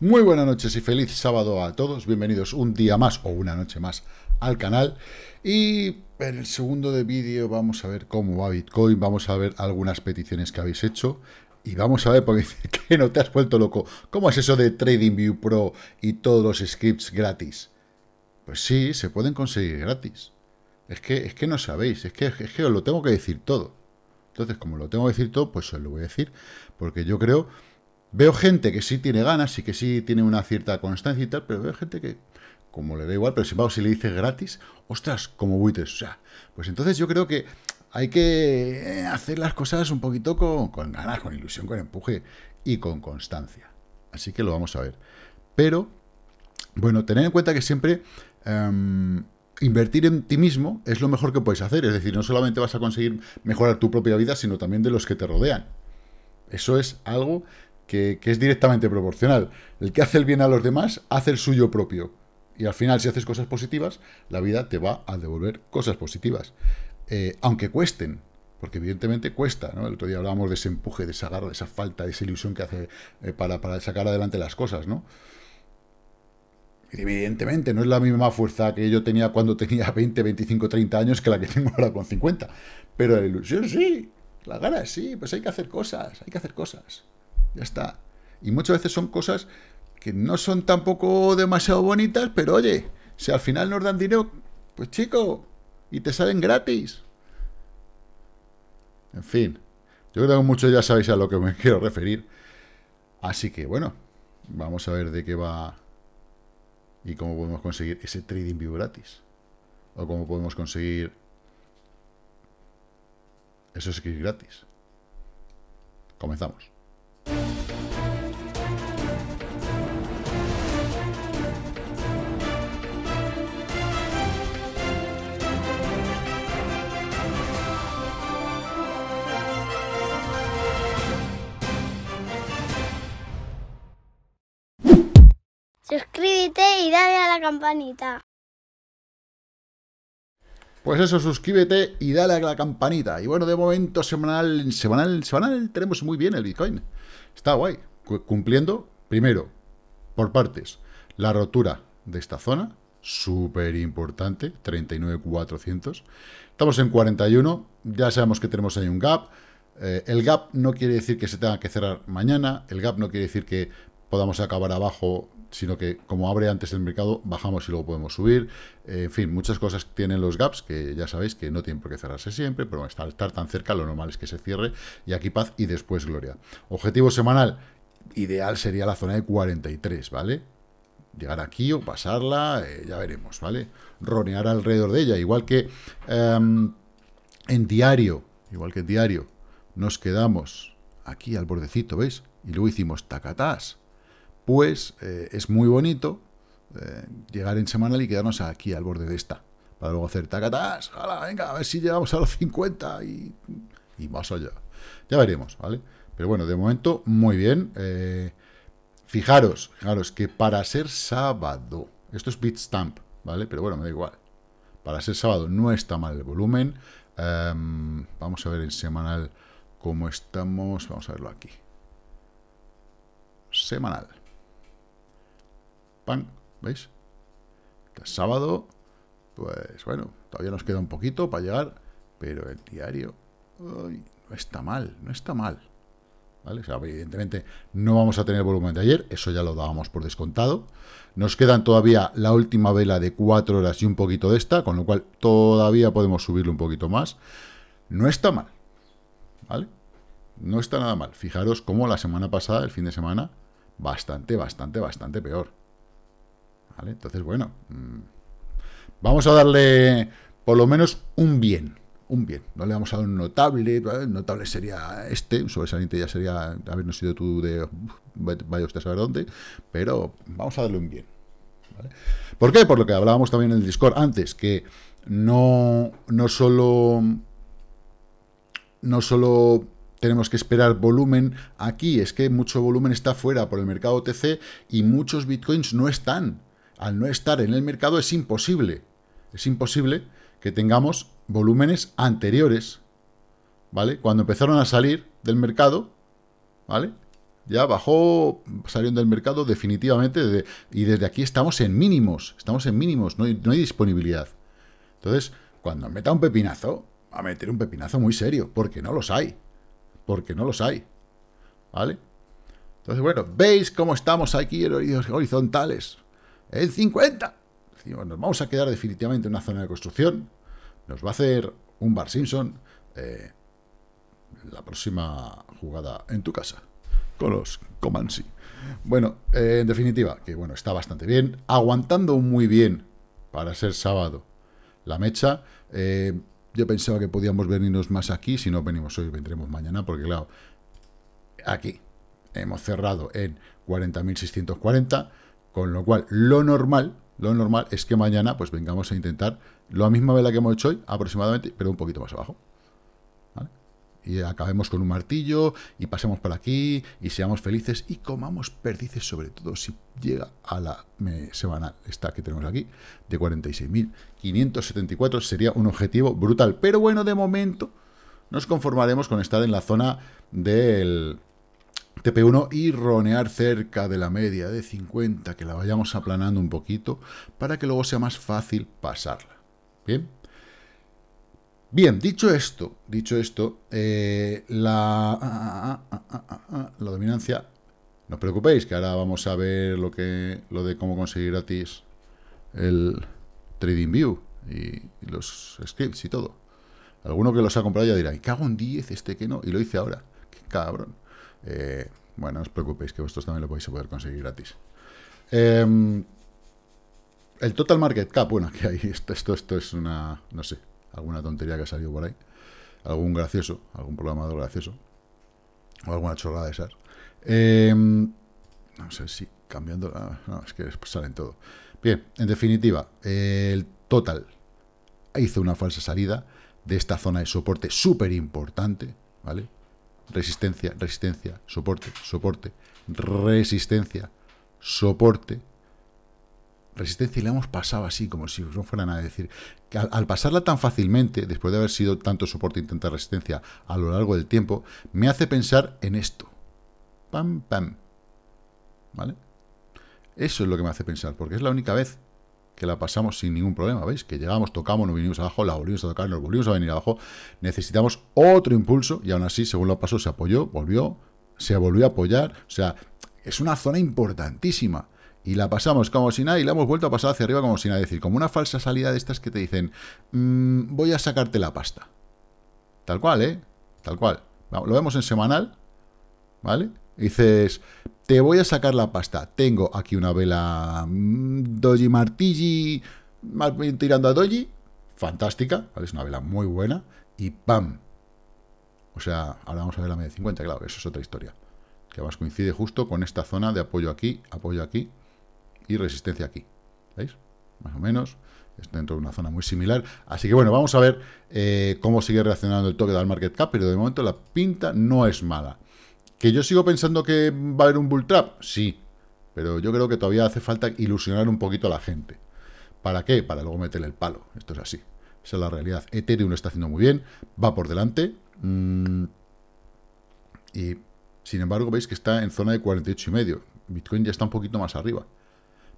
Muy buenas noches y feliz sábado a todos. Bienvenidos un día más o una noche más al canal. Y en el segundo de vídeo vamos a ver cómo va Bitcoin, vamos a ver algunas peticiones que habéis hecho. Y vamos a ver, porque no te has vuelto loco. ¿Cómo es eso de TradingView Pro y todos los scripts gratis? Pues sí, se pueden conseguir gratis. Es que, es que no sabéis, es que, es que os lo tengo que decir todo. Entonces, como lo tengo que decir todo, pues os lo voy a decir. Porque yo creo Veo gente que sí tiene ganas y que sí tiene una cierta constancia y tal, pero veo gente que, como le da igual, pero si, embargo si le dice gratis, ostras, como buitres, o sea, pues entonces yo creo que hay que eh, hacer las cosas un poquito con, con ganas, con ilusión, con empuje y con constancia. Así que lo vamos a ver. Pero, bueno, tener en cuenta que siempre... Em, invertir en ti mismo es lo mejor que puedes hacer. Es decir, no solamente vas a conseguir mejorar tu propia vida, sino también de los que te rodean. Eso es algo que, es directamente proporcional. El que hace el bien a los demás, hace el suyo propio. Y al final, si haces cosas positivas, la vida te va a devolver cosas positivas. Eh, aunque cuesten, porque evidentemente cuesta, ¿no? El otro día hablábamos de ese empuje, de esa garra, de esa falta, de esa ilusión que hace eh, para, sacar adelante las cosas, ¿no? evidentemente, no es la misma fuerza que yo tenía cuando tenía 20, 25, 30 años que la que tengo ahora con 50. Pero la ilusión sí, la gana sí, pues hay que hacer cosas, hay que hacer cosas. Ya está. Y muchas veces son cosas que no son tampoco demasiado bonitas, pero oye, si al final nos dan dinero, pues chico, y te salen gratis. En fin, yo creo que muchos ya sabéis a lo que me quiero referir. Así que bueno, vamos a ver de qué va y cómo podemos conseguir ese trading view gratis. O cómo podemos conseguir esos skills gratis. Comenzamos. Suscríbete y dale a la campanita. Pues eso, suscríbete y dale a la campanita. Y bueno, de momento semanal, semanal, semanal, tenemos muy bien el Bitcoin. Está guay, cumpliendo, primero, por partes, la rotura de esta zona, súper importante, 39,400. Estamos en 41, ya sabemos que tenemos ahí un gap. Eh, el gap no quiere decir que se tenga que cerrar mañana, el gap no quiere decir que podamos acabar abajo, sino que como abre antes el mercado, bajamos y luego podemos subir. Eh, en fin, muchas cosas tienen los gaps, que ya sabéis que no tienen por qué cerrarse siempre, pero estar, estar tan cerca lo normal es que se cierre. Y aquí paz y después gloria. Objetivo semanal, ideal sería la zona de 43, ¿vale? Llegar aquí o pasarla, eh, ya veremos, ¿vale? Ronear alrededor de ella, igual que em, en diario, igual que en diario, nos quedamos aquí al bordecito, ¿veis? Y luego hicimos tacatás pues es muy bonito eh, llegar en semanal y quedarnos aquí al borde de esta. Para luego hacer tacatas. hala, venga, a ver si llegamos a los 50 y, más allá. Ya veremos, ¿vale? Pero bueno, de momento, muy bien. Eh, fijaros, fijaros que para ser sábado, esto es Bitstamp, ¿vale? Pero bueno, me da igual. Para ser sábado no está mal el volumen. Em, vamos a ver en semanal cómo estamos. Vamos a verlo aquí. Semanal pan, ¿veis? es sábado, pues bueno, todavía nos queda un poquito para llegar, pero el diario no está mal, no está mal. ¿Vale? evidentemente no vamos a tener volumen de ayer, eso ya lo dábamos por descontado. Nos quedan todavía la última vela de 4 horas y un poquito de esta, con lo cual todavía podemos subirlo un poquito más. No está mal, ¿vale? No está nada mal. Fijaros cómo la semana pasada, el fin de semana, bastante, bastante, bastante peor. Entonces, bueno, mm, vamos a darle por lo menos un bien. Un bien, no le vamos a dar un notable, notable sería este, un sobresaliente ya sería habernos sido tú de vaya usted a saber dónde, pero vamos a darle un bien. ¿vale? ¿Por qué? Por lo que hablábamos también en el Discord antes, que no, no solo no solo tenemos que esperar volumen aquí, es que mucho volumen está fuera por el mercado OTC y muchos bitcoins no están al no estar en el mercado es imposible. Es imposible que tengamos volúmenes anteriores, ¿vale? Cuando empezaron a salir del mercado, ¿vale? Ya bajó, saliendo del mercado definitivamente y desde aquí estamos en mínimos, estamos en mínimos, no hay, no hay disponibilidad. Entonces, cuando meta un pepinazo, va a meter un pepinazo muy serio, porque no los hay, porque no los hay, ¿vale? Entonces, bueno, veis cómo estamos aquí en horizontales, el 50. nos vamos a quedar definitivamente en una zona de construcción. Nos va a hacer un Bar Simpson eh, la próxima jugada en tu casa. Con los Comansi. Bueno, eh, en definitiva, que bueno, está bastante bien. Aguantando muy bien para ser sábado la mecha. Eh, yo pensaba que podíamos venirnos más aquí. Si no venimos hoy, vendremos mañana. Porque claro, aquí hemos cerrado en 40.640. Con lo cual, lo normal, lo normal es que mañana pues vengamos a intentar la misma vela que hemos hecho hoy, aproximadamente, pero un poquito más abajo. Y acabemos con un martillo, y pasemos por aquí, y seamos felices, y comamos perdices, sobre todo si llega a la semana esta que tenemos aquí, de 46.574, sería un objetivo brutal. Pero bueno, de momento nos conformaremos con estar en la zona del TP1 y ronear cerca de la media de 50, que la vayamos aplanando un poquito, para que luego sea más fácil pasarla. ¿Bien? Bien, dicho esto, dicho esto, la, la dominancia, no os preocupéis, que ahora vamos a ver lo, que, lo de cómo conseguir gratis el Trading View y, los scripts y todo. Alguno que los ha comprado ya dirá, y cago en 10 este que no, y lo hice ahora. cabrón. Eh, bueno, no os preocupéis que vosotros también lo podéis poder conseguir gratis. Em, el total market cap, bueno, que hay esto, esto, es una, no sé, alguna tontería que ha salido por ahí. Algún gracioso, algún programador gracioso. O alguna chorrada de esas. Em, no sé si cambiando... Ah, no, es que salen todo. Bien, en definitiva, el total hizo una falsa salida de esta zona de soporte súper importante, ¿vale? resistencia, resistencia, soporte, soporte, resistencia, soporte, resistencia y la hemos pasado así, como si no fuera nada. decir, al, pasarla tan fácilmente, después de haber sido tanto soporte y tanta resistencia a lo largo del tiempo, me hace pensar en esto. Pam, pam. ¿Vale? Eso es lo que me hace pensar, porque es la única vez que la pasamos sin ningún problema, ¿veis? Que llegamos, tocamos, nos vinimos abajo, la volvimos a tocar, nos volvimos a venir abajo. Necesitamos otro impulso y aún así, según lo pasó, se apoyó, volvió, se volvió a apoyar. O sea, es una zona importantísima. Y la pasamos como si nada y la hemos vuelto a pasar hacia arriba como si nada. Es decir, como una falsa salida de estas que te dicen, mm, voy a sacarte la pasta. Tal cual, ¿eh? Tal cual. Lo vemos en semanal, ¿vale? dices, te voy a sacar la pasta. Tengo aquí una vela mm, Doji Martigi, tirando a Doji, fantástica, es una vela muy buena, y ¡pam! O sea, ahora vamos a ver la media 50, claro, eso es otra historia. Que además coincide justo con esta zona de apoyo aquí, apoyo aquí y resistencia aquí. ¿Veis? Más o menos. Es dentro de una zona muy similar. Así que bueno, vamos a ver eh, cómo sigue reaccionando el toque del market cap, pero de momento la pinta no es mala. ¿Que yo sigo pensando que va a haber un bull trap? Sí, pero yo creo que todavía hace falta ilusionar un poquito a la gente. ¿Para qué? Para luego meterle el palo. Esto es así. Esa es la realidad. Ethereum lo está haciendo muy bien, va por delante. Mm, y sin embargo, veis que está en zona de 48 y medio. Bitcoin ya está un poquito más arriba.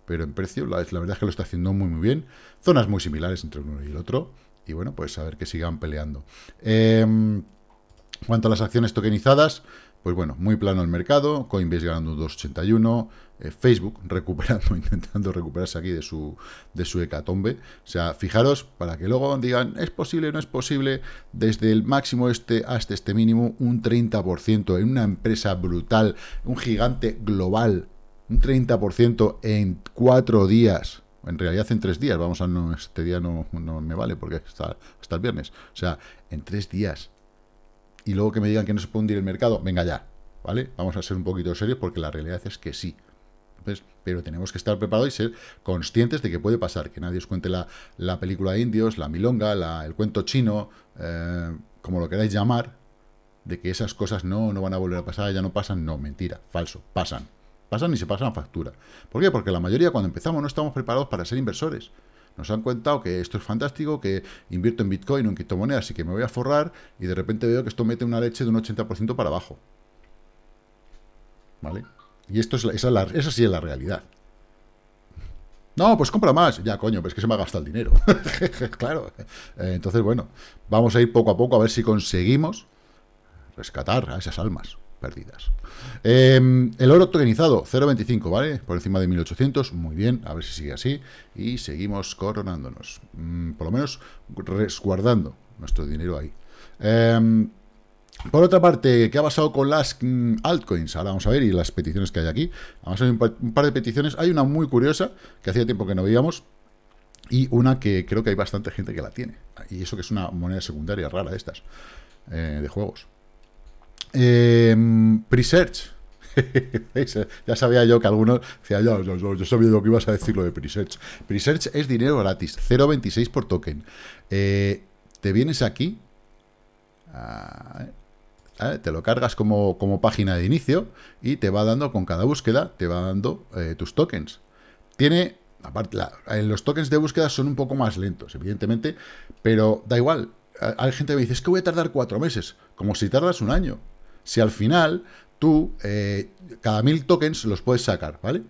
Pero en precio, la, verdad es que lo está haciendo muy, muy bien. Zonas muy similares entre uno y el otro. Y bueno, pues a ver que sigan peleando. En em, cuanto a las acciones tokenizadas, pues bueno, muy plano el mercado, Coinbase ganando 2,81, eh, Facebook recuperando, intentando recuperarse aquí de su, de su hecatombe. O sea, fijaros, para que luego digan, es posible, o no es posible, desde el máximo este hasta este mínimo, un 30% en una empresa brutal, un gigante global, un 30% en cuatro días. En realidad en tres días, vamos a no, este día no, me vale porque está hasta el viernes. O sea, en tres días y luego que me digan que no se puede hundir el mercado, venga ya, ¿vale? Vamos a ser un poquito serios porque la realidad es que sí. pero tenemos que estar preparados y ser conscientes de que puede pasar, que nadie os cuente la, película de indios, la milonga, la, el cuento chino, eh, como lo queráis llamar, de que esas cosas no, no van a volver a pasar, ya no pasan, no, mentira, falso, pasan. Pasan y se pasan a factura. ¿Por qué? Porque la mayoría cuando empezamos no estamos preparados para ser inversores. Nos han contado que esto es fantástico, que invierto en Bitcoin o en criptomonedas así que me voy a forrar y de repente veo que esto mete una leche de un 80% para abajo. ¿Vale? Y esto es esa sí es la realidad. No, pues compra más. Ya, coño, pero es que se me ha gastado el dinero. claro. Eh, entonces, bueno, vamos a ir poco a poco a ver si conseguimos rescatar a esas almas perdidas. Em, el oro tokenizado, 0.25, ¿vale? Por encima de 1800, muy bien, a ver si sigue así. Y seguimos coronándonos, mm, por lo menos resguardando nuestro dinero ahí. Em, por otra parte, ¿qué ha pasado con las mm, altcoins? Ahora vamos a ver y las peticiones que hay aquí. Vamos a un par, de peticiones. Hay una muy curiosa que hacía tiempo que no veíamos y una que creo que hay bastante gente que la tiene. Y eso que es una moneda secundaria rara de estas, eh, de juegos. Em, presearch. ya sabía yo que algunos decía, yo, yo, yo, sabía lo que ibas a decir lo de Presearch. Presearch es dinero gratis, 0.26 por token. Eh, te vienes aquí, te lo cargas como, como, página de inicio y te va dando con cada búsqueda, te va dando eh, tus tokens. Tiene, aparte, eh, los tokens de búsqueda son un poco más lentos, evidentemente, pero da igual. Hay gente que me dice, es que voy a tardar cuatro meses, como si tardas un año si al final tú eh, cada mil tokens los puedes sacar, ¿vale?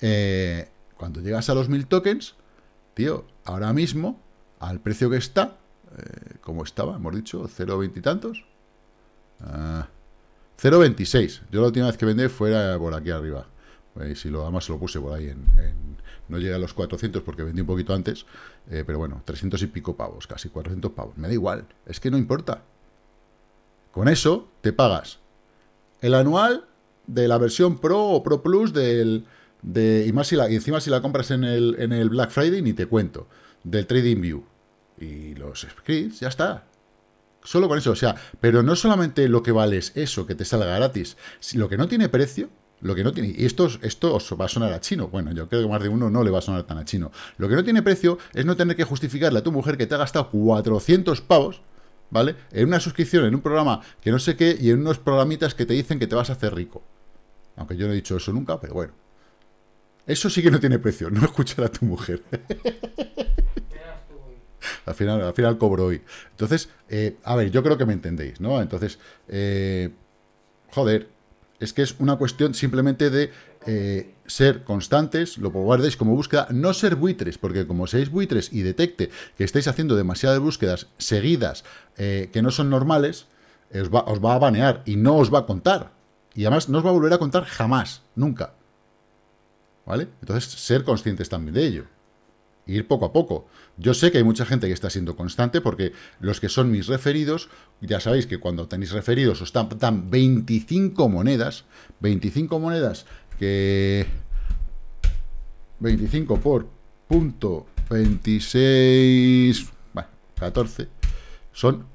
Eh, cuando llegas a los mil tokens, tío, ahora mismo, al precio que está, ¿cómo eh, como estaba, hemos dicho, 0,20 y tantos, 0,26. Ah, Yo la última vez que vendí fuera por aquí arriba. si lo además lo puse por ahí en, no llegué a los 400 porque vendí un poquito antes, pero bueno, 300 y pico pavos, casi 400 pavos, me da igual, es que no importa, con eso te pagas el anual de la versión Pro o Pro Plus del... De, y, si la, encima si la compras en el, Black Friday, ni te cuento. Del Trading View. Y los scripts, ya está. Solo con eso, o sea, pero no solamente lo que vale es eso, que te salga gratis. lo que no tiene precio, lo que no tiene, y esto, esto os va a sonar a chino, bueno, yo creo que más de uno no le va a sonar tan a chino. Lo que no tiene precio es no tener que justificarle a tu mujer que te ha gastado 400 pavos ¿vale? En una suscripción, en un programa que no sé qué, y en unos programitas que te dicen que te vas a hacer rico. Aunque yo no he dicho eso nunca, pero bueno. Eso sí que no tiene precio, no escuchar a tu mujer. al final, al final cobro hoy. Entonces, eh, a ver, yo creo que me entendéis, ¿no? Entonces, eh, joder, es que es una cuestión simplemente de eh, ser constantes, lo guardéis como búsqueda, no ser buitres, porque como seáis buitres y detecte que estáis haciendo demasiadas búsquedas seguidas eh, que no son normales, eh, os, va, os va a banear y no os va a contar. Y además no os va a volver a contar jamás, nunca. ¿Vale? Entonces, ser conscientes también de ello ir poco a poco. Yo sé que hay mucha gente que está siendo constante porque los que son mis referidos, ya sabéis que cuando tenéis referidos os dan 25 monedas, 25 monedas que 25 por punto 26, bueno, 14, son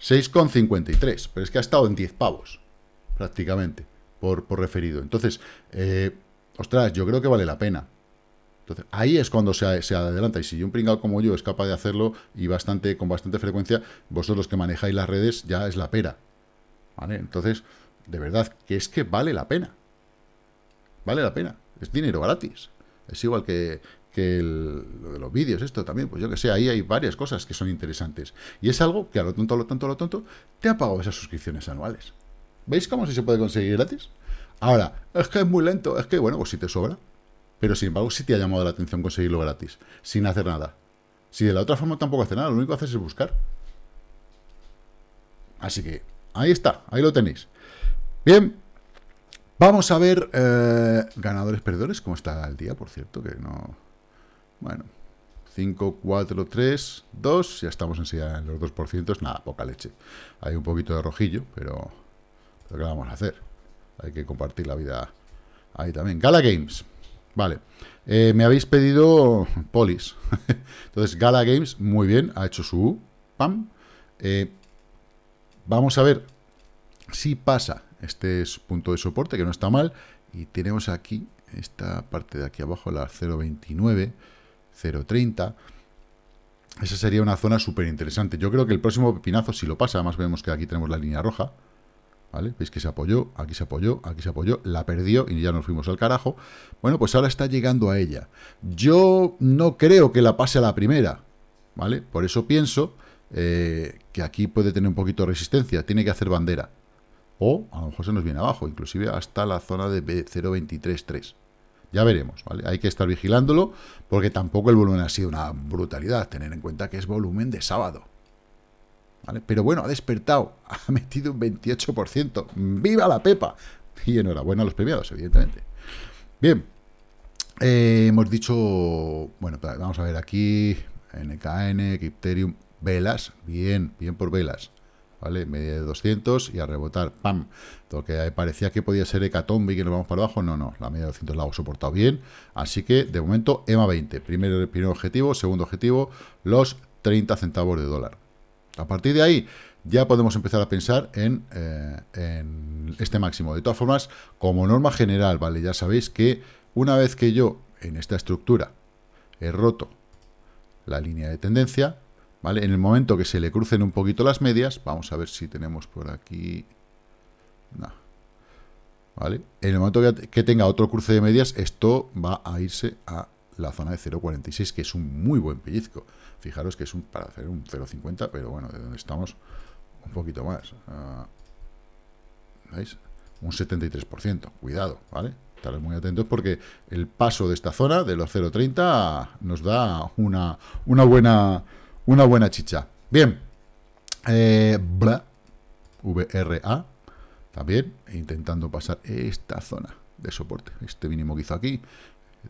6,53, pero es que ha estado en 10 pavos, prácticamente, por, referido. Entonces, eh, ostras, yo creo que vale la pena. Entonces, ahí es cuando se, adelanta. Y si un pringado como yo es capaz de hacerlo y bastante, con bastante frecuencia, vosotros los que manejáis las redes ya es la pera. Entonces, de verdad, que es que vale la pena. Vale la pena. Es dinero gratis. Es igual que, el, lo de los vídeos, esto también, pues yo que sé, ahí hay varias cosas que son interesantes. Y es algo que a lo tonto, a lo tonto, a lo tonto, te ha pagado esas suscripciones anuales. ¿Veis cómo si se puede conseguir gratis? Ahora, es que es muy lento, es que bueno, pues si te sobra. Pero sin embargo, si te ha llamado la atención conseguirlo gratis, sin hacer nada. Si de la otra forma tampoco hace nada, lo único que haces es buscar. Así que, ahí está, ahí lo tenéis. Bien, Vamos a ver eh, ganadores, perdedores. ¿Cómo está el día, por cierto? Que no... Bueno, 5, 4, 3, 2. Ya estamos en los 2%. Nada, poca leche. Hay un poquito de rojillo, pero... ¿Qué vamos a hacer? Hay que compartir la vida ahí también. Gala Games. Vale. Eh, me habéis pedido polis. Entonces, Gala Games, muy bien. Ha hecho su... Pam. Eh, vamos a ver si pasa este es punto de soporte, que no está mal, y tenemos aquí, esta parte de aquí abajo, la 0.29, 0.30, esa sería una zona súper interesante. Yo creo que el próximo pepinazo, si lo pasa, además vemos que aquí tenemos la línea roja, ¿vale? Veis que se apoyó, aquí se apoyó, aquí se apoyó, la perdió y ya nos fuimos al carajo. Bueno, pues ahora está llegando a ella. Yo no creo que la pase a la primera, ¿vale? Por eso pienso eh, que aquí puede tener un poquito de resistencia, tiene que hacer bandera o a lo mejor se nos viene abajo, inclusive hasta la zona de 0.233. Ya veremos, ¿vale? Hay que estar vigilándolo porque tampoco el volumen ha sido una brutalidad, tener en cuenta que es volumen de sábado. ¿Vale? Pero bueno, ha despertado, ha metido un 28%. ¡Viva la Pepa! Y enhorabuena a los premiados, evidentemente. Bien, eh, hemos dicho, bueno, vamos a ver aquí, NKN, Kipterium, Velas, bien, bien por Velas. ¿vale? Media de 200 y a rebotar, ¡pam! Lo que parecía que podía ser hecatombe y que nos vamos para abajo, no, no, la media de 200 la hemos soportado bien, así que de momento EMA 20, primer, objetivo, segundo objetivo, los 30 centavos de dólar. A partir de ahí ya podemos empezar a pensar en, eh, en este máximo. De todas formas, como norma general, ¿vale? Ya sabéis que una vez que yo en esta estructura he roto la línea de tendencia, ¿vale? En el momento que se le crucen un poquito las medias, vamos a ver si tenemos por aquí... ¿Vale? En el momento que tenga otro cruce de medias, esto va a irse a la zona de 0.46, que es un muy buen pellizco. Fijaros que es un para hacer un 0.50, pero bueno, de donde estamos, un poquito más. Ah, ¿Veis? Un 73%. Cuidado, ¿vale? Estar muy atentos porque el paso de esta zona, de los 0.30, nos da una, una buena una buena chicha. Bien. Eh, bla, VRA. También intentando pasar esta zona de soporte. Este mínimo que hizo aquí.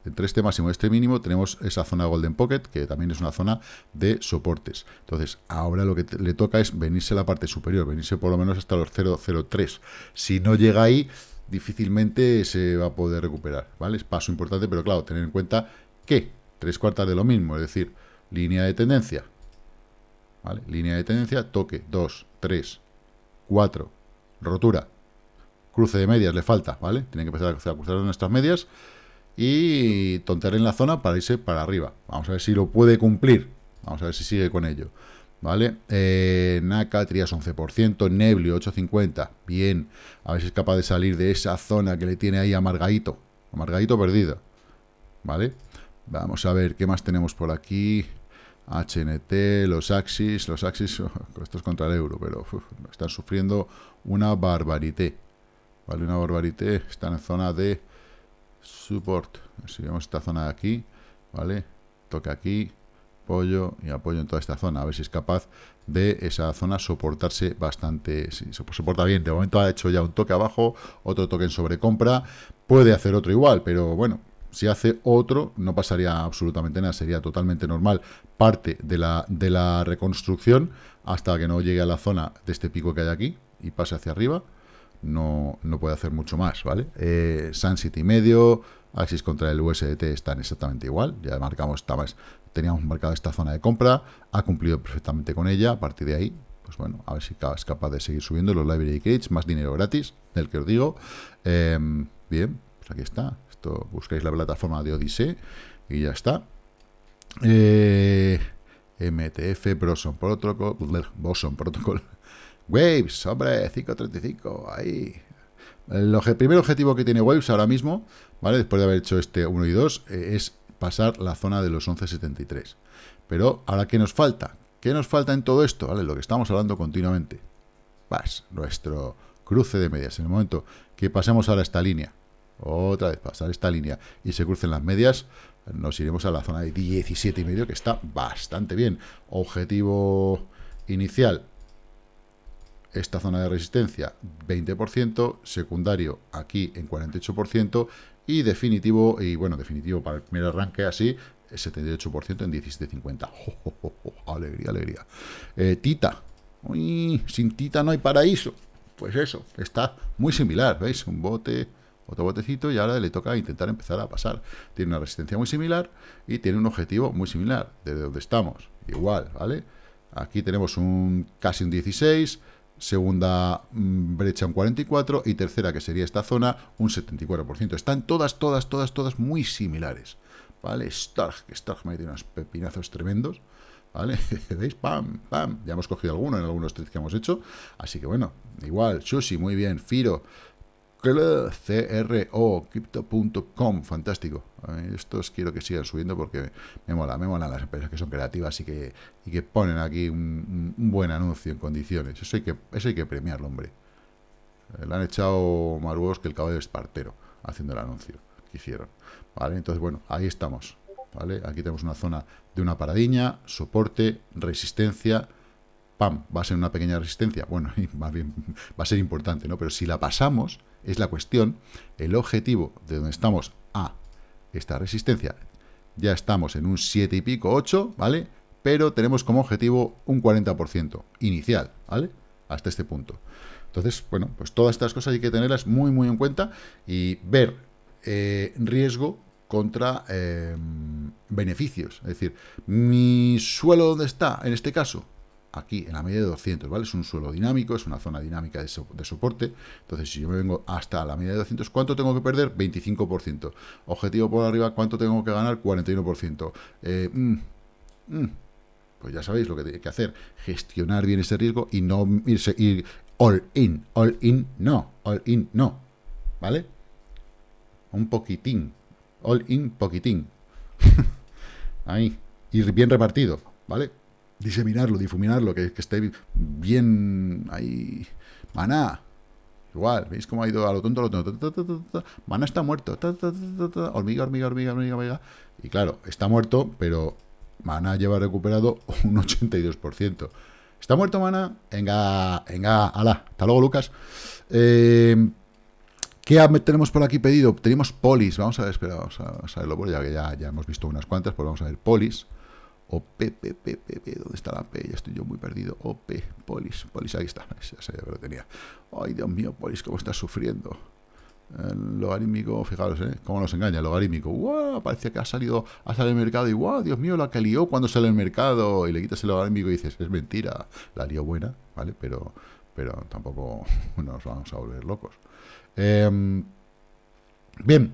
Entre este máximo y este mínimo tenemos esa zona Golden Pocket, que también es una zona de soportes. Entonces, ahora lo que le toca es venirse a la parte superior, venirse por lo menos hasta los 0.03. Si no llega ahí, difícilmente se va a poder recuperar, ¿vale? Es paso importante, pero claro, tener en cuenta que tres cuartas de lo mismo, es decir, línea de tendencia, Línea de tendencia, toque, 2, 3, 4, rotura, cruce de medias le falta, ¿vale? Tiene que empezar a cruzar nuestras medias y tontear en la zona para irse para arriba. Vamos a ver si lo puede cumplir. Vamos a ver si sigue con ello. ¿Vale? Eh, Naka, Trias 11%, Neblio 8.50, bien, a ver si es capaz de salir de esa zona que le tiene ahí amargadito, amargadito perdido, ¿vale? Vamos a ver, ¿qué más tenemos por aquí? HNT, los Axis, los Axis, esto es contra el euro, pero están sufriendo una barbarité. ¿Vale? Una barbarité, están en zona de support. Si vemos esta zona de aquí, ¿vale? Toca aquí, apoyo y apoyo en toda esta zona, a ver si es capaz de esa zona soportarse bastante, si soporta bien, de momento ha hecho ya un toque abajo, otro toque en sobrecompra, puede hacer otro igual, pero bueno, si hace otro, no pasaría absolutamente nada, sería totalmente normal parte de la, de la reconstrucción hasta que no llegue a la zona de este pico que hay aquí y pase hacia arriba. No, no puede hacer mucho más, ¿vale? Eh, Sun City medio, Axis contra el USDT están exactamente igual, ya marcamos, teníamos marcado esta zona de compra, ha cumplido perfectamente con ella, a partir de ahí, pues bueno, a ver si es capaz de seguir subiendo los library crates, más dinero gratis, del que os digo. Em, bien, pues aquí está buscáis la plataforma de Odyssey y ya está. Eh, MTF, Boson Protocol, Boson Protocol, Waves, hombre, 535, ahí. El, primer objetivo que tiene Waves ahora mismo, ¿vale? Después de haber hecho este 1 y 2, eh, es pasar la zona de los 11.73. Pero, ¿ahora qué nos falta? ¿Qué nos falta en todo esto? Lo que estamos hablando continuamente. Vas, nuestro cruce de medias. En el momento que pasemos ahora esta línea, otra vez pasar esta línea y se crucen las medias, nos iremos a la zona de 17 y medio, que está bastante bien. Objetivo inicial, esta zona de resistencia 20%, secundario aquí en 48% y definitivo, y bueno, definitivo para el primer arranque así, 78% en 17.50. alegría, alegría. Eh, tita. Uy, sin Tita no hay paraíso. Pues eso, está muy similar, ¿veis? Un bote otro botecito y ahora le toca intentar empezar a pasar. Tiene una resistencia muy similar y tiene un objetivo muy similar, desde donde estamos, igual, ¿vale? Aquí tenemos un casi un 16, segunda mm, brecha un 44 y tercera, que sería esta zona, un 74%. Están todas, todas, todas, todas muy similares, ¿vale? Stark, que Stark me tiene unos pepinazos tremendos. ¿vale? ¿Veis? ¡Pam! ¡Pam! Ya hemos cogido alguno en algunos tres que hemos hecho. Así que bueno, igual, Sushi, muy bien, Firo, CRO, fantástico. Estos quiero que sigan subiendo porque me mola, me mola las empresas que son creativas y que, ponen aquí un, buen anuncio en condiciones. Eso hay que, eso hay que premiarlo, hombre. Eh, le han echado más huevos que el caballo de Espartero haciendo el anuncio que hicieron. Vale, entonces, bueno, ahí estamos. ¿Vale? Aquí tenemos una zona de una paradiña, soporte, resistencia pam, va a ser una pequeña resistencia, bueno, más bien va a ser importante, ¿no? Pero si la pasamos, es la cuestión, el objetivo de donde estamos a esta resistencia, ya estamos en un 7 y pico, 8, ¿vale? Pero tenemos como objetivo un 40% inicial, ¿vale? Hasta este punto. Entonces, bueno, pues todas estas cosas hay que tenerlas muy, muy en cuenta y ver eh, riesgo contra eh, beneficios. Es decir, mi suelo ¿dónde está, en este caso, aquí en la media de 200, ¿vale? Es un suelo dinámico, es una zona dinámica de, soporte. Entonces, si yo me vengo hasta la media de 200, ¿cuánto tengo que perder? 25%. Objetivo por arriba, ¿cuánto tengo que ganar? 41%. Eh, mm, mm. Pues ya sabéis lo que tiene que hacer, gestionar bien ese riesgo y no irse, ir all in, all in, no, all in, no, ¿vale? Un poquitín, all in, poquitín. Ahí, y bien repartido, ¿vale? diseminarlo, difuminarlo, que, que esté bien ahí. mana igual, ¿veis cómo ha ido a lo tonto, a lo tonto? Maná está muerto, hormiga, hormiga, hormiga, hormiga, Y claro, está muerto, pero mana lleva recuperado un 82%. ¿Está muerto mana Venga, venga, ala. Hasta luego, Lucas. Eh, ¿Qué tenemos por aquí pedido? Tenemos polis. Vamos a ver, espera, vamos a, verlo ya que ya hemos visto unas cuantas, pues vamos a ver polis. O P, P, ¿dónde está la P? Ya estoy yo muy perdido. OP, Polis, Polis, ahí está, ya sabía que lo tenía. Ay, Dios mío, Polis, cómo estás sufriendo. El eh, logarítmico, fijaros, ¿eh? Cómo nos engaña, el logarítmico. ¡Wow! Parece que ha salido ha salido el mercado y Wow, Dios mío, la que lió cuando sale el mercado. Y le quitas el logarítmico y dices, es mentira. La lió buena, ¿vale? Pero, pero tampoco nos vamos a volver locos. Eh, bien,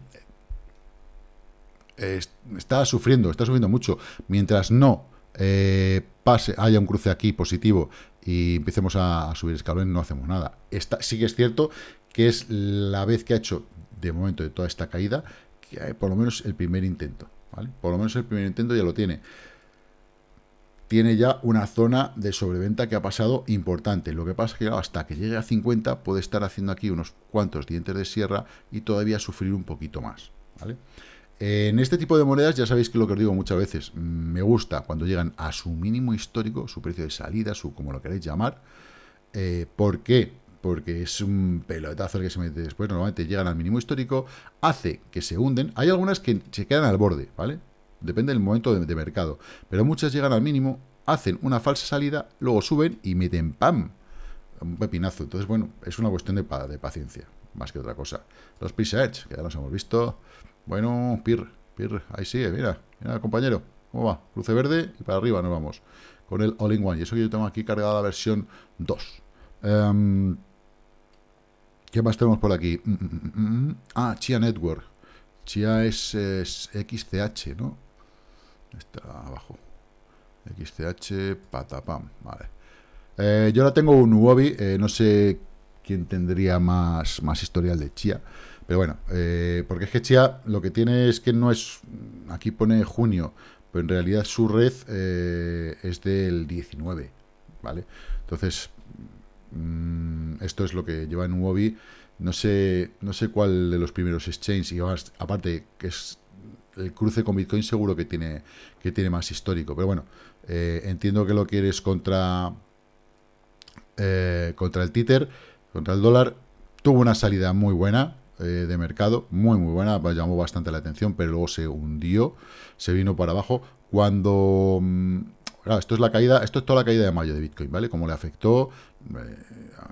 está sufriendo, está sufriendo mucho. Mientras no eh, pase, haya un cruce aquí positivo y empecemos a, subir escalón, no hacemos nada. Está, sí que es cierto que es la vez que ha hecho, de momento, de toda esta caída, que por lo menos el primer intento. ¿vale? Por lo menos el primer intento ya lo tiene. Tiene ya una zona de sobreventa que ha pasado importante. Lo que pasa es que hasta que llegue a 50 puede estar haciendo aquí unos cuantos dientes de sierra y todavía sufrir un poquito más. ¿vale? En este tipo de monedas, ya sabéis que lo que os digo muchas veces, mm, me gusta cuando llegan a su mínimo histórico, su precio de salida, su como lo queréis llamar. Eh, ¿Por qué? Porque es un pelotazo el que se mete después. Normalmente llegan al mínimo histórico, hace que se hunden. Hay algunas que se quedan al borde, ¿vale? Depende del momento de mercado. Pero muchas llegan al mínimo, hacen una falsa salida, luego suben y meten ¡pam! un pepinazo. Entonces, bueno, es una cuestión de, de paciencia, más que otra cosa. Los Pisa Edge, que ya los hemos visto. Bueno, Pir, Pir, ahí sigue, mira, mira, compañero, cómo va. Cruce verde y para arriba nos vamos. Con el All-in-One. Y eso que yo tengo aquí cargada la versión 2. Em, ¿Qué más tenemos por aquí? Mm, mm, mm, ah, Chia Network. Chia es XCH, ¿no? Está abajo. XCH, patapam, vale. Eh, yo ahora tengo un Uobi, eh, no sé quién tendría más, más historial de Chia. Pero bueno, eh, porque es que Chia lo que tiene es que no es... Aquí pone junio, pero en realidad su red es del 19, ¿vale? Entonces, mm, esto es lo que lleva en Uobi. No sé, no sé cuál de los primeros exchanges, y aparte, que es el cruce con Bitcoin seguro que tiene, que tiene más histórico. Pero bueno, entiendo que lo quieres contra eh, contra el títer, contra el dólar, tuvo una salida muy buena eh, de mercado, muy muy buena, llamó bastante la atención, pero luego se hundió, se vino para abajo. Cuando... Mm, claro, esto es la caída, esto es toda la caída de mayo de Bitcoin, ¿vale? Como le afectó, eh,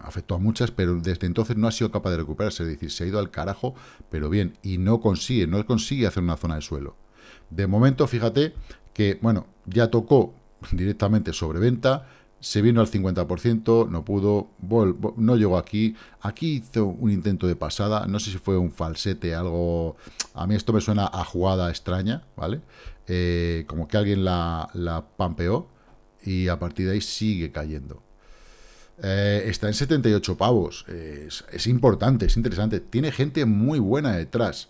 afectó a muchas, pero desde entonces no ha sido capaz de recuperarse, es decir, se ha ido al carajo, pero bien, y no consigue, no consigue hacer una zona de suelo. De momento, fíjate que, bueno, ya tocó directamente sobreventa, se vino al 50%, no pudo, no llegó aquí. Aquí hizo un intento de pasada, no sé si fue un falsete, algo... A mí esto me suena a jugada extraña, ¿vale? Eh, como que alguien la, pampeó y a partir de ahí sigue cayendo. Eh, está en 78 pavos, es, importante, es interesante, tiene gente muy buena detrás.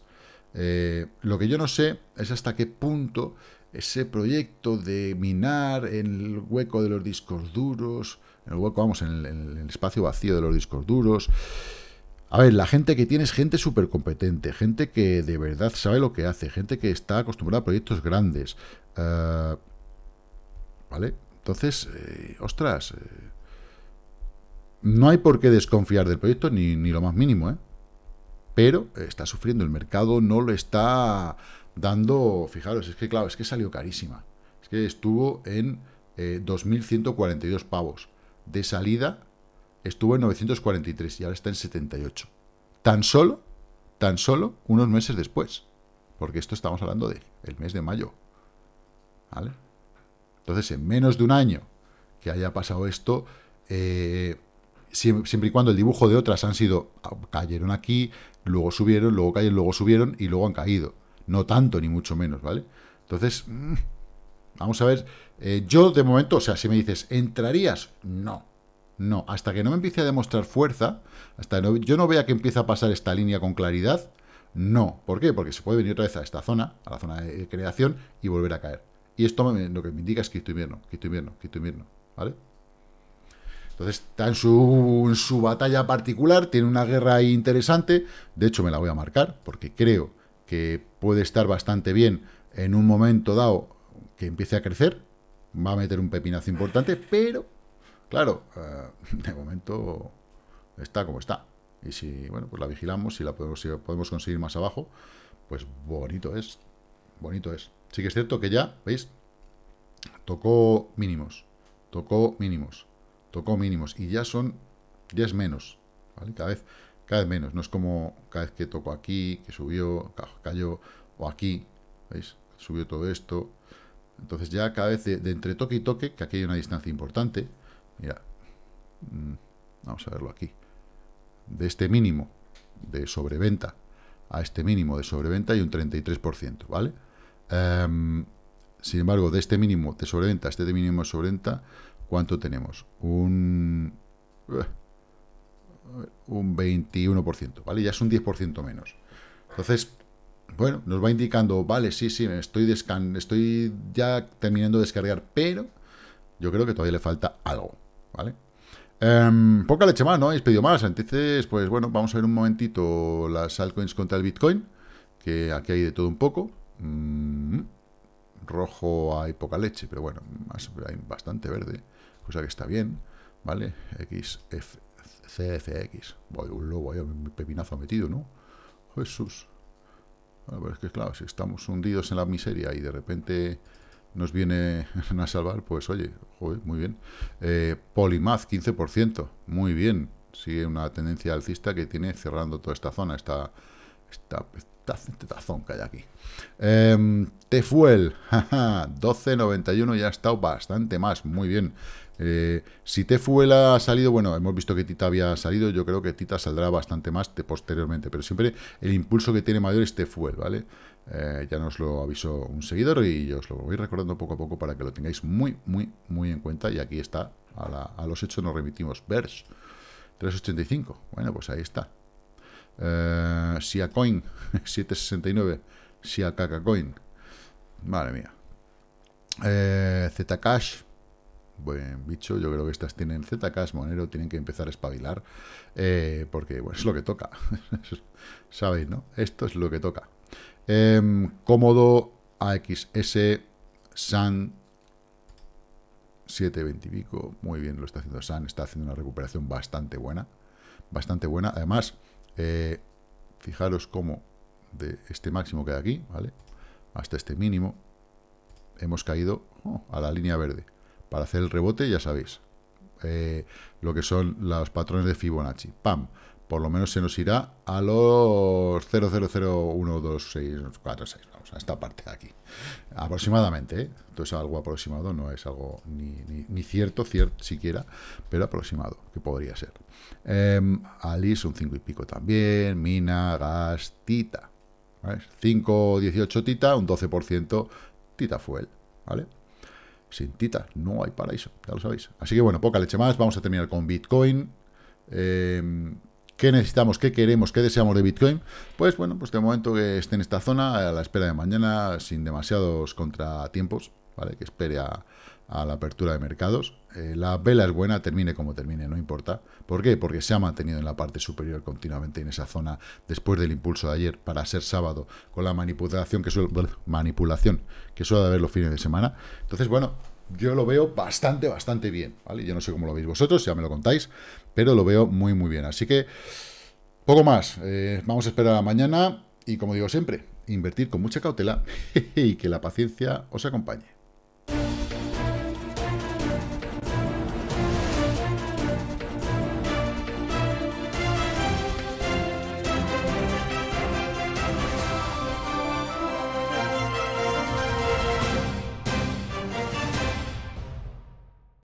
Eh, lo que yo no sé es hasta qué punto ese proyecto de minar en el hueco de los discos duros, en el hueco, vamos, en el, espacio vacío de los discos duros. A ver, la gente que tiene es gente súper competente, gente que de verdad sabe lo que hace, gente que está acostumbrada a proyectos grandes. Eh, ¿Vale? Entonces, eh, ostras, eh, no hay por qué desconfiar del proyecto ni, ni lo más mínimo, ¿eh? Pero está sufriendo el mercado, no lo está dando, fijaros, es que claro, es que salió carísima. Es que estuvo en 2.142 eh, pavos. De salida estuvo en 943 y ahora está en 78. Tan solo, tan solo unos meses después. Porque esto estamos hablando de el mes de mayo. Entonces, en menos de un año que haya pasado esto, eh, siempre y cuando el dibujo de otras han sido, ah, cayeron aquí, luego subieron, luego cayeron, luego subieron y luego han caído no tanto ni mucho menos, ¿vale? Entonces, mm, vamos a ver, eh, yo de momento, o sea, si me dices, ¿entrarías? No, no, hasta que no me empiece a demostrar fuerza, hasta que yo no vea que empieza a pasar esta línea con claridad, no. ¿Por qué? Porque se puede venir otra vez a esta zona, a la zona de creación, y volver a caer. Y esto lo que me indica es que estoy invierno, que estoy invierno, que estoy invierno, ¿vale? Entonces está en su, en su batalla particular, tiene una guerra interesante, de hecho me la voy a marcar, porque creo que puede estar bastante bien en un momento dado que empiece a crecer, va a meter un pepinazo importante, pero, claro, eh, de momento está como está. Y si, bueno, pues la vigilamos, y la podemos, podemos conseguir más abajo, pues bonito es, bonito es. Sí que es cierto que ya, ¿veis? Tocó mínimos, tocó mínimos, tocó mínimos, y ya son, ya es menos, ¿vale? Cada vez cada vez menos, no es como cada vez que toco aquí, que subió, cayó, o aquí, ¿veis? Subió todo esto. Entonces ya cada vez de, entre toque y toque, que aquí hay una distancia importante, mira, mm, vamos a verlo aquí, de este mínimo de sobreventa a este mínimo de sobreventa hay un 33%, ¿vale? Em, sin embargo, de este mínimo de sobreventa a este mínimo de sobreventa, ¿cuánto tenemos? Un un 21%, ¿vale? Ya es un 10% menos. Entonces, bueno, nos va indicando, vale, sí, sí, estoy, descan estoy ya terminando de descargar, pero yo creo que todavía le falta algo, ¿vale? Em, poca leche más, ¿no? Habéis pedido más, entonces, pues bueno, vamos a ver un momentito las altcoins contra el Bitcoin, que aquí hay de todo un poco. Mm, rojo hay poca leche, pero bueno, hay bastante verde, cosa que está bien, ¿vale? XF CFX. Vaya, un pepinazo metido, ¿no? Jesús. Bueno, pero es que claro, si estamos hundidos en la miseria y de repente nos viene a salvar, pues oye, joder, muy bien. Eh, por 15%, muy bien. Sigue una tendencia alcista que tiene cerrando toda esta zona, esta, esta, que hay aquí. Eh, Tefuel, 12.91 ya ha estado bastante más, muy bien. Eh, si Tefuel ha salido, bueno, hemos visto que Tita había salido, yo creo que Tita saldrá bastante más posteriormente, pero siempre el impulso que tiene mayor es Tefuel, ¿vale? Eh, ya nos lo avisó un seguidor y yo os lo voy recordando poco a poco para que lo tengáis muy, muy, muy en cuenta. Y aquí está, a, los hechos nos remitimos. Vers, 3.85, bueno, pues ahí está. Eh, Siacoin, 7.69, Coin. madre mía. Eh, Zcash, buen bicho. Yo creo que estas tienen ZKs, Monero, tienen que empezar a espabilar, eh, porque bueno, es lo que toca. Sabéis, ¿no? Esto es lo que toca. Em, cómodo, AXS, SAN, 720 y pico. Muy bien lo está haciendo SAN, está haciendo una recuperación bastante buena. Bastante buena. Además, eh, fijaros cómo de este máximo que hay aquí, ¿vale? Hasta este mínimo, hemos caído oh, a la línea verde. Para hacer el rebote, ya sabéis, eh, lo que son los patrones de Fibonacci. ¡Pam! Por lo menos se nos irá a los 00012646. vamos, a esta parte de aquí. Aproximadamente, ¿eh? Entonces algo aproximado, no es algo ni, cierto, cierto siquiera, pero aproximado, que podría ser. Em, Alice un 5 y pico también, Mina, Gas, Tita. 5, 18 Tita, un 12% Tita Fuel, ¿vale? Sin tita no hay paraíso, ya lo sabéis. Así que bueno, poca leche más, vamos a terminar con Bitcoin. Em, ¿Qué necesitamos? ¿Qué queremos? ¿Qué deseamos de Bitcoin? Pues bueno, pues de momento que esté en esta zona, a la espera de mañana, sin demasiados contratiempos, ¿vale? Que espere a la apertura de mercados. Eh, la vela es buena, termine como termine, no importa. ¿Por qué? Porque se ha mantenido en la parte superior continuamente en esa zona después del impulso de ayer para ser sábado con la manipulación que suele, manipulación que suele haber los fines de semana. Entonces, bueno, yo lo veo bastante, bastante bien, ¿vale? Yo no sé cómo lo veis vosotros, ya me lo contáis, pero lo veo muy, muy bien. Así que, poco más. Eh, vamos a esperar a mañana y, como digo siempre, invertir con mucha cautela y que la paciencia os acompañe.